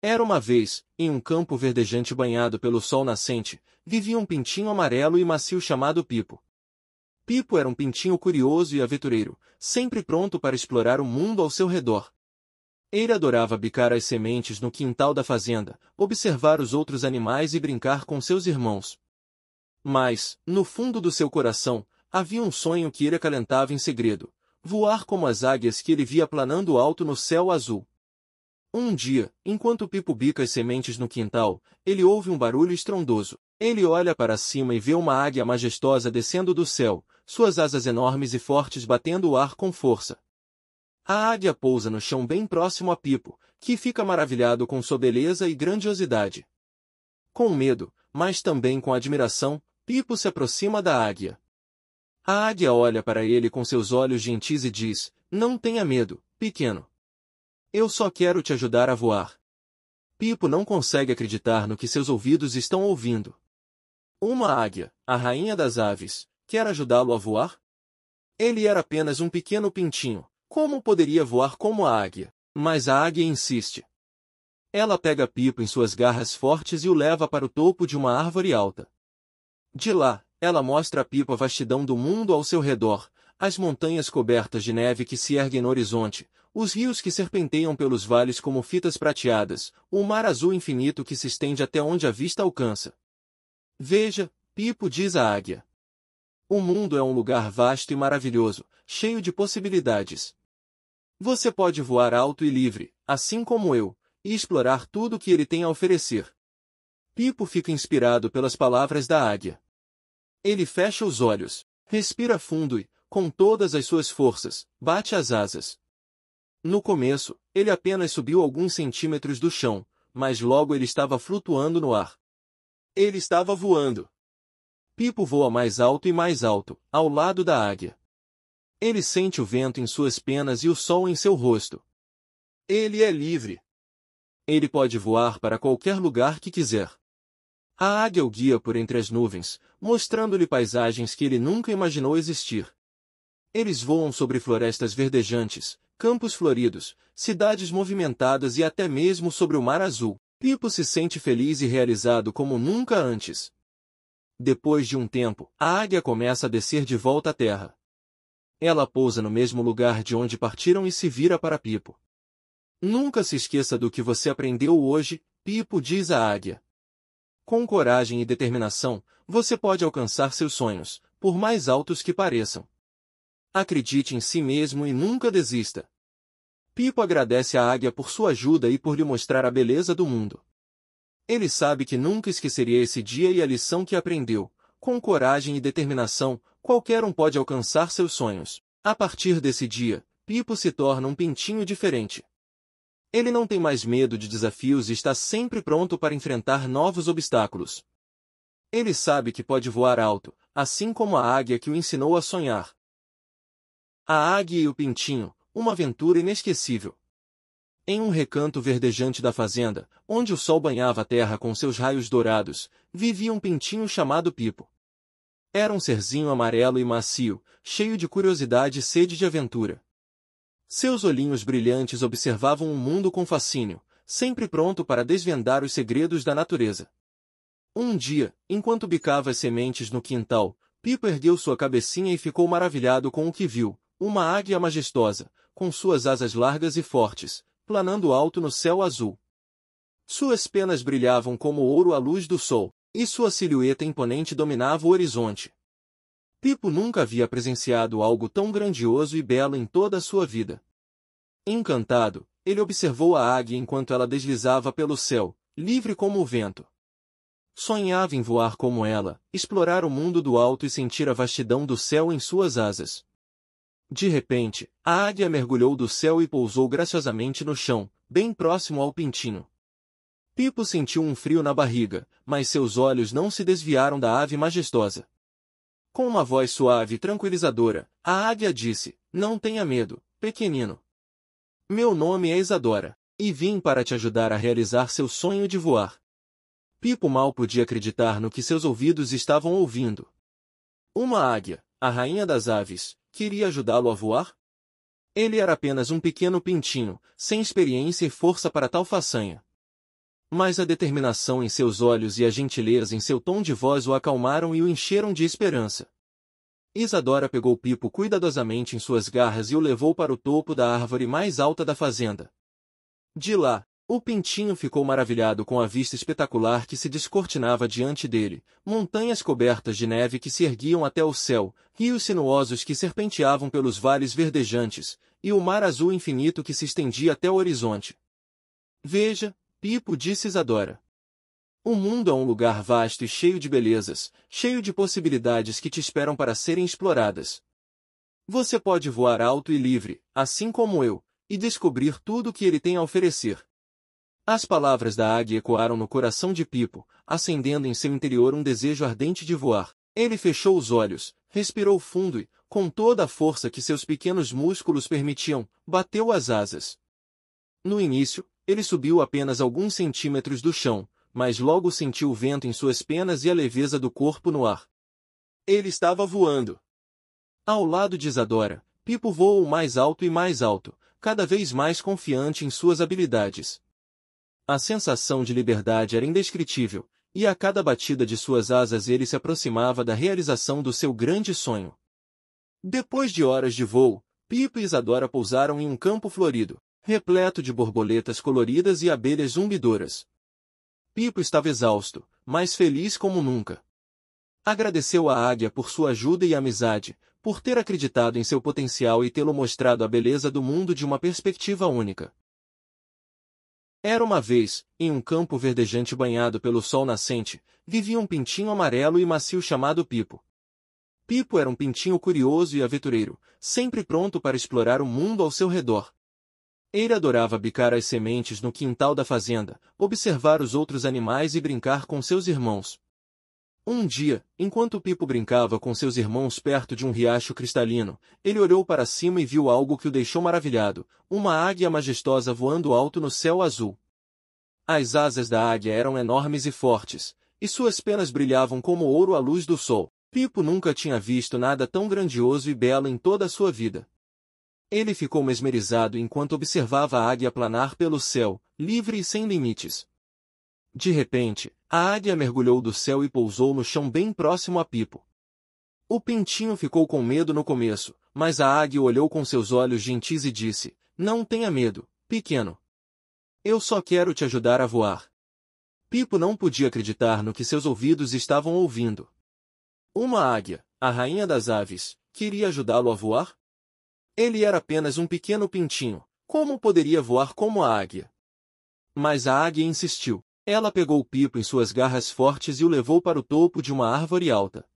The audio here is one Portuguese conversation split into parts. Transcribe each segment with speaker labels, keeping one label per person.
Speaker 1: Era uma vez, em um campo verdejante banhado pelo sol nascente, vivia um pintinho amarelo e macio chamado Pipo. Pipo era um pintinho curioso e aventureiro, sempre pronto para explorar o mundo ao seu redor. Ele adorava bicar as sementes no quintal da fazenda, observar os outros animais e brincar com seus irmãos. Mas, no fundo do seu coração, havia um sonho que ele acalentava em segredo, voar como as águias que ele via planando alto no céu azul. Um dia, enquanto Pipo bica as sementes no quintal, ele ouve um barulho estrondoso. Ele olha para cima e vê uma águia majestosa descendo do céu, suas asas enormes e fortes batendo o ar com força. A águia pousa no chão bem próximo a Pipo, que fica maravilhado com sua beleza e grandiosidade. Com medo, mas também com admiração, Pipo se aproxima da águia. A águia olha para ele com seus olhos gentis e diz, Não tenha medo, pequeno. Eu só quero te ajudar a voar. Pipo não consegue acreditar no que seus ouvidos estão ouvindo. Uma águia, a rainha das aves, quer ajudá-lo a voar? Ele era apenas um pequeno pintinho. Como poderia voar como a águia? Mas a águia insiste. Ela pega Pipo em suas garras fortes e o leva para o topo de uma árvore alta. De lá, ela mostra a Pipo a vastidão do mundo ao seu redor, as montanhas cobertas de neve que se erguem no horizonte, os rios que serpenteiam pelos vales como fitas prateadas, o mar azul infinito que se estende até onde a vista alcança. Veja, Pipo diz a águia. O mundo é um lugar vasto e maravilhoso, cheio de possibilidades. Você pode voar alto e livre, assim como eu, e explorar tudo o que ele tem a oferecer. Pipo fica inspirado pelas palavras da águia. Ele fecha os olhos, respira fundo e, com todas as suas forças, bate as asas. No começo, ele apenas subiu alguns centímetros do chão, mas logo ele estava flutuando no ar. Ele estava voando. Pipo voa mais alto e mais alto, ao lado da águia. Ele sente o vento em suas penas e o sol em seu rosto. Ele é livre. Ele pode voar para qualquer lugar que quiser. A águia o guia por entre as nuvens, mostrando-lhe paisagens que ele nunca imaginou existir. Eles voam sobre florestas verdejantes, campos floridos, cidades movimentadas e até mesmo sobre o mar azul. Pipo se sente feliz e realizado como nunca antes. Depois de um tempo, a águia começa a descer de volta à terra. Ela pousa no mesmo lugar de onde partiram e se vira para Pipo. Nunca se esqueça do que você aprendeu hoje, Pipo diz à águia. Com coragem e determinação, você pode alcançar seus sonhos, por mais altos que pareçam. Acredite em si mesmo e nunca desista. Pipo agradece à águia por sua ajuda e por lhe mostrar a beleza do mundo. Ele sabe que nunca esqueceria esse dia e a lição que aprendeu. Com coragem e determinação, qualquer um pode alcançar seus sonhos. A partir desse dia, Pipo se torna um pintinho diferente. Ele não tem mais medo de desafios e está sempre pronto para enfrentar novos obstáculos. Ele sabe que pode voar alto, assim como a águia que o ensinou a sonhar, a Águia e o Pintinho, uma aventura inesquecível. Em um recanto verdejante da fazenda, onde o sol banhava a terra com seus raios dourados, vivia um pintinho chamado Pipo. Era um serzinho amarelo e macio, cheio de curiosidade e sede de aventura. Seus olhinhos brilhantes observavam o um mundo com fascínio, sempre pronto para desvendar os segredos da natureza. Um dia, enquanto bicava as sementes no quintal, Pipo ergueu sua cabecinha e ficou maravilhado com o que viu, uma águia majestosa, com suas asas largas e fortes, planando alto no céu azul. Suas penas brilhavam como ouro à luz do sol, e sua silhueta imponente dominava o horizonte. Pipo nunca havia presenciado algo tão grandioso e belo em toda a sua vida. Encantado, ele observou a águia enquanto ela deslizava pelo céu, livre como o vento. Sonhava em voar como ela, explorar o mundo do alto e sentir a vastidão do céu em suas asas. De repente, a águia mergulhou do céu e pousou graciosamente no chão, bem próximo ao pintinho. Pipo sentiu um frio na barriga, mas seus olhos não se desviaram da ave majestosa. Com uma voz suave e tranquilizadora, a águia disse, Não tenha medo, pequenino. Meu nome é Isadora, e vim para te ajudar a realizar seu sonho de voar. Pipo mal podia acreditar no que seus ouvidos estavam ouvindo. Uma águia, a rainha das aves, queria ajudá-lo a voar? Ele era apenas um pequeno pintinho, sem experiência e força para tal façanha. Mas a determinação em seus olhos e a gentileza em seu tom de voz o acalmaram e o encheram de esperança. Isadora pegou Pipo cuidadosamente em suas garras e o levou para o topo da árvore mais alta da fazenda. De lá, o pintinho ficou maravilhado com a vista espetacular que se descortinava diante dele, montanhas cobertas de neve que se erguiam até o céu, rios sinuosos que serpenteavam pelos vales verdejantes, e o mar azul infinito que se estendia até o horizonte. Veja, Pipo disse Isadora. O mundo é um lugar vasto e cheio de belezas, cheio de possibilidades que te esperam para serem exploradas. Você pode voar alto e livre, assim como eu, e descobrir tudo o que ele tem a oferecer as palavras da águia ecoaram no coração de Pipo, acendendo em seu interior um desejo ardente de voar. Ele fechou os olhos, respirou fundo e, com toda a força que seus pequenos músculos permitiam, bateu as asas. No início, ele subiu apenas alguns centímetros do chão, mas logo sentiu o vento em suas penas e a leveza do corpo no ar. Ele estava voando. Ao lado de Isadora, Pipo voou mais alto e mais alto, cada vez mais confiante em suas habilidades. A sensação de liberdade era indescritível, e a cada batida de suas asas ele se aproximava da realização do seu grande sonho. Depois de horas de voo, Pipo e Isadora pousaram em um campo florido, repleto de borboletas coloridas e abelhas zumbidoras. Pipo estava exausto, mas feliz como nunca. Agradeceu à águia por sua ajuda e amizade, por ter acreditado em seu potencial e tê-lo mostrado a beleza do mundo de uma perspectiva única. Era uma vez, em um campo verdejante banhado pelo sol nascente, vivia um pintinho amarelo e macio chamado Pipo. Pipo era um pintinho curioso e aventureiro, sempre pronto para explorar o mundo ao seu redor. Ele adorava bicar as sementes no quintal da fazenda, observar os outros animais e brincar com seus irmãos. Um dia, enquanto Pipo brincava com seus irmãos perto de um riacho cristalino, ele olhou para cima e viu algo que o deixou maravilhado, uma águia majestosa voando alto no céu azul. As asas da águia eram enormes e fortes, e suas penas brilhavam como ouro à luz do sol. Pipo nunca tinha visto nada tão grandioso e belo em toda a sua vida. Ele ficou mesmerizado enquanto observava a águia planar pelo céu, livre e sem limites, de repente, a águia mergulhou do céu e pousou no chão bem próximo a Pipo. O pintinho ficou com medo no começo, mas a águia olhou com seus olhos gentis e disse, Não tenha medo, pequeno. Eu só quero te ajudar a voar. Pipo não podia acreditar no que seus ouvidos estavam ouvindo. Uma águia, a rainha das aves, queria ajudá-lo a voar? Ele era apenas um pequeno pintinho, como poderia voar como a águia? Mas a águia insistiu. Ela pegou o Pipo em suas garras fortes e o levou para o topo de uma árvore alta.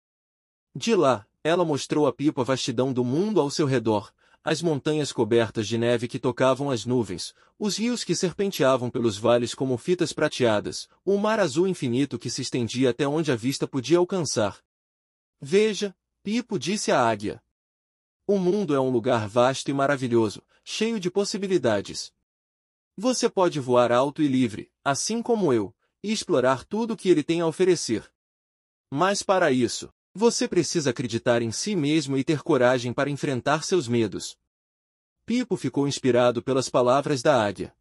Speaker 1: De lá, ela mostrou a Pipo a vastidão do mundo ao seu redor, as montanhas cobertas de neve que tocavam as nuvens, os rios que serpenteavam pelos vales como fitas prateadas, o mar azul infinito que se estendia até onde a vista podia alcançar. Veja, Pipo disse à águia. O mundo é um lugar vasto e maravilhoso, cheio de possibilidades. Você pode voar alto e livre, assim como eu, e explorar tudo o que ele tem a oferecer. Mas para isso, você precisa acreditar em si mesmo e ter coragem para enfrentar seus medos. Pipo ficou inspirado pelas palavras da águia.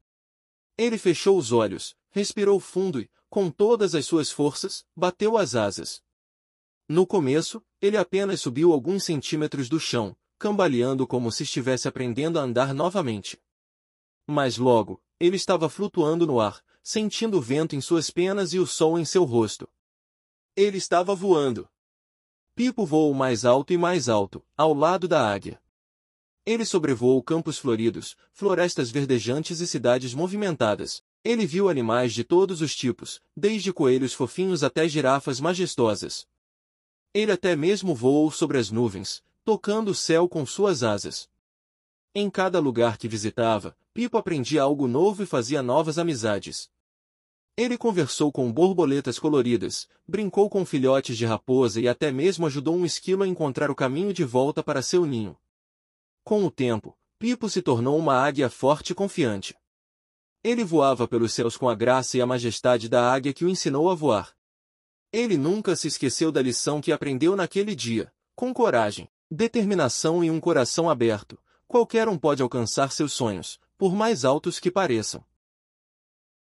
Speaker 1: Ele fechou os olhos, respirou fundo e, com todas as suas forças, bateu as asas. No começo, ele apenas subiu alguns centímetros do chão, cambaleando como se estivesse aprendendo a andar novamente. Mas logo, ele estava flutuando no ar, sentindo o vento em suas penas e o sol em seu rosto. Ele estava voando. Pipo voou mais alto e mais alto, ao lado da águia. Ele sobrevoou campos floridos, florestas verdejantes e cidades movimentadas. Ele viu animais de todos os tipos, desde coelhos fofinhos até girafas majestosas. Ele até mesmo voou sobre as nuvens, tocando o céu com suas asas. Em cada lugar que visitava, Pipo aprendia algo novo e fazia novas amizades. Ele conversou com borboletas coloridas, brincou com filhotes de raposa e até mesmo ajudou um esquilo a encontrar o caminho de volta para seu ninho. Com o tempo, Pipo se tornou uma águia forte e confiante. Ele voava pelos céus com a graça e a majestade da águia que o ensinou a voar. Ele nunca se esqueceu da lição que aprendeu naquele dia. Com coragem, determinação e um coração aberto, qualquer um pode alcançar seus sonhos, por mais altos que pareçam.